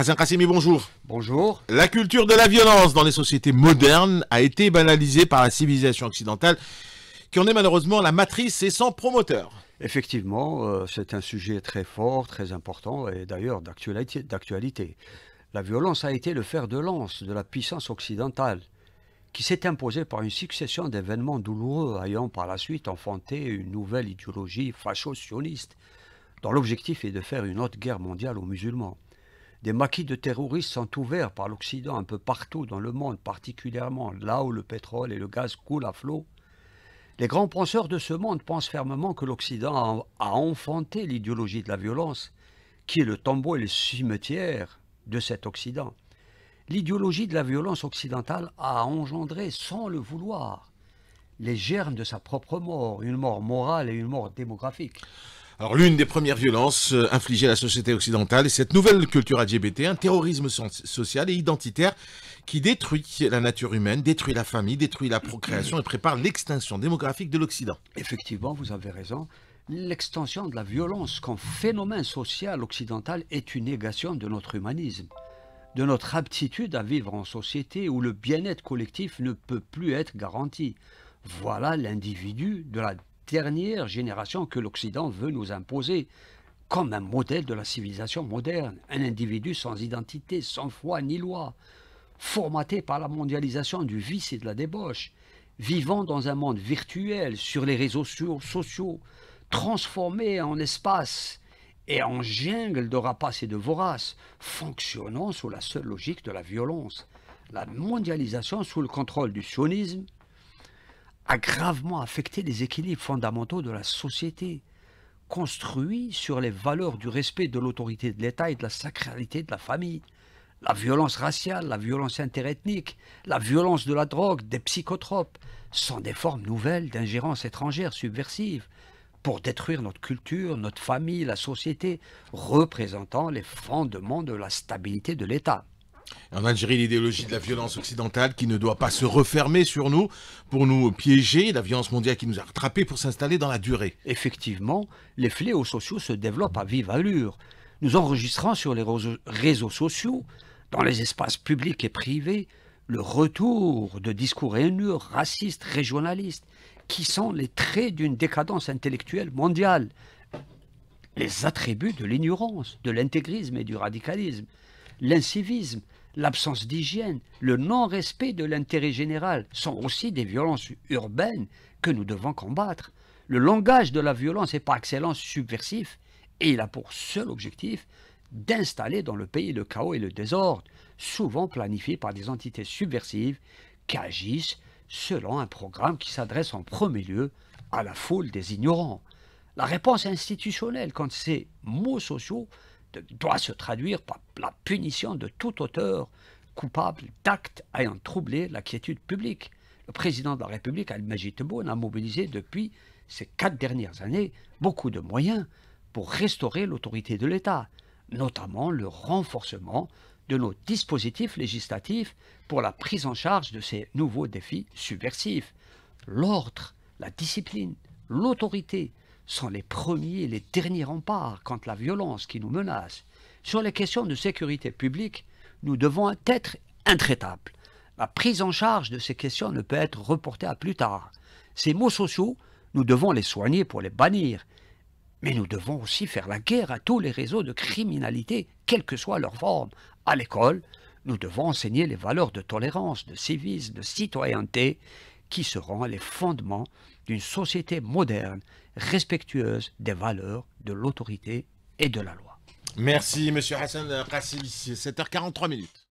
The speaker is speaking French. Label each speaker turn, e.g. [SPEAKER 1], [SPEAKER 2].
[SPEAKER 1] Hassan Kassimi, bonjour. Bonjour. La culture de la violence dans les sociétés modernes a été banalisée par la civilisation occidentale, qui en est
[SPEAKER 2] malheureusement la matrice et sans promoteur. Effectivement, euh, c'est un sujet très fort, très important et d'ailleurs d'actualité. La violence a été le fer de lance de la puissance occidentale, qui s'est imposée par une succession d'événements douloureux ayant par la suite enfanté une nouvelle idéologie fascio-sioniste, dont l'objectif est de faire une autre guerre mondiale aux musulmans. Des maquis de terroristes sont ouverts par l'Occident un peu partout dans le monde, particulièrement là où le pétrole et le gaz coulent à flot. Les grands penseurs de ce monde pensent fermement que l'Occident a enfanté l'idéologie de la violence, qui est le tombeau et le cimetière de cet Occident. L'idéologie de la violence occidentale a engendré, sans le vouloir, les germes de sa propre mort, une mort morale et une mort démographique.
[SPEAKER 1] Alors l'une des premières violences euh, infligées à la société occidentale est cette nouvelle culture LGBT, un terrorisme social et identitaire qui détruit la nature humaine, détruit la famille, détruit la procréation et prépare l'extinction démographique de l'Occident.
[SPEAKER 2] Effectivement, vous avez raison. L'extension de la violence comme phénomène social occidental est une négation de notre humanisme, de notre aptitude à vivre en société où le bien-être collectif ne peut plus être garanti. Voilà l'individu de la dernière génération que l'Occident veut nous imposer comme un modèle de la civilisation moderne, un individu sans identité, sans foi ni loi, formaté par la mondialisation du vice et de la débauche, vivant dans un monde virtuel, sur les réseaux sociaux, transformé en espace et en jungle de rapaces et de voraces, fonctionnant sous la seule logique de la violence. La mondialisation sous le contrôle du sionisme, a gravement affecté les équilibres fondamentaux de la société, construits sur les valeurs du respect de l'autorité de l'État et de la sacralité de la famille, la violence raciale, la violence interethnique, la violence de la drogue, des psychotropes, sont des formes nouvelles d'ingérence étrangère subversive pour détruire notre culture, notre famille, la société, représentant les fondements de la stabilité de l'État
[SPEAKER 1] en Algérie, l'idéologie de la violence occidentale qui ne doit pas se refermer sur nous pour nous piéger, la violence mondiale qui nous a
[SPEAKER 2] rattrapés pour s'installer dans la durée. Effectivement, les fléaux sociaux se développent à vive allure. Nous enregistrons sur les réseaux sociaux, dans les espaces publics et privés, le retour de discours haineux, racistes, régionalistes, qui sont les traits d'une décadence intellectuelle mondiale, les attributs de l'ignorance, de l'intégrisme et du radicalisme, l'incivisme, l'absence d'hygiène, le non-respect de l'intérêt général sont aussi des violences urbaines que nous devons combattre. Le langage de la violence est par excellence subversif et il a pour seul objectif d'installer dans le pays le chaos et le désordre, souvent planifié par des entités subversives qui agissent selon un programme qui s'adresse en premier lieu à la foule des ignorants. La réponse institutionnelle contre ces mots sociaux doit se traduire par la punition de tout auteur coupable d'actes ayant troublé la quiétude publique. Le président de la République, Al-Majid a mobilisé depuis ces quatre dernières années beaucoup de moyens pour restaurer l'autorité de l'État, notamment le renforcement de nos dispositifs législatifs pour la prise en charge de ces nouveaux défis subversifs. L'ordre, la discipline, l'autorité, sont les premiers et les derniers remparts contre la violence qui nous menace. Sur les questions de sécurité publique, nous devons être intraitables. La prise en charge de ces questions ne peut être reportée à plus tard. Ces maux sociaux, nous devons les soigner pour les bannir. Mais nous devons aussi faire la guerre à tous les réseaux de criminalité, quelle que soit leur forme. À l'école, nous devons enseigner les valeurs de tolérance, de civisme, de citoyenneté, qui seront les fondements d'une société moderne, respectueuse des valeurs, de l'autorité et de la loi.
[SPEAKER 1] Merci, Monsieur Hassan C'est 7h43 minutes.